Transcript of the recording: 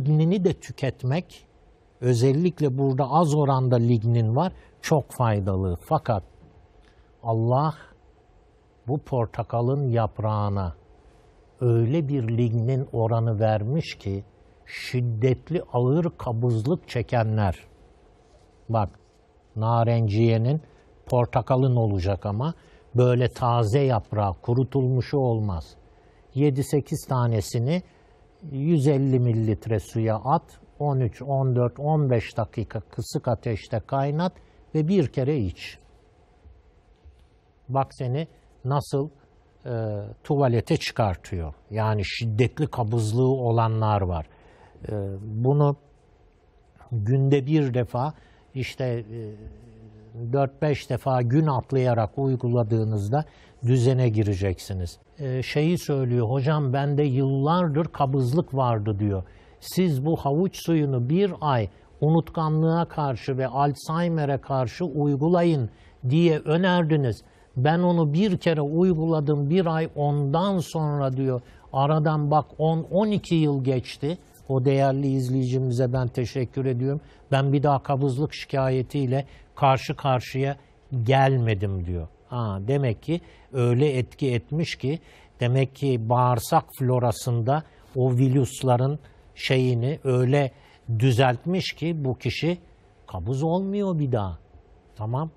lignini de tüketmek özellikle burada az oranda lignin var çok faydalı. Fakat Allah bu portakalın yaprağına öyle bir lignin oranı vermiş ki şiddetli ağır kabızlık çekenler bak narenciyenin portakalın olacak ama böyle taze yaprağı kurutulmuşu olmaz. 7-8 tanesini 150 mililitre suya at, 13, 14, 15 dakika kısık ateşte kaynat ve bir kere iç. Bak seni nasıl e, tuvalete çıkartıyor. Yani şiddetli kabızlığı olanlar var. E, bunu günde bir defa işte e, 4-5 defa gün atlayarak uyguladığınızda düzene gireceksiniz. Ee, şeyi söylüyor, hocam bende yıllardır kabızlık vardı diyor. Siz bu havuç suyunu bir ay unutkanlığa karşı ve Alzheimer'e karşı uygulayın diye önerdiniz. Ben onu bir kere uyguladım bir ay ondan sonra diyor aradan bak 10-12 yıl geçti o değerli izleyicimize ben teşekkür ediyorum. Ben bir daha kabızlık şikayetiyle karşı karşıya gelmedim diyor. Ha, demek ki öyle etki etmiş ki demek ki bağırsak florasında o virüslerin şeyini öyle düzeltmiş ki bu kişi kabız olmuyor bir daha. Tamam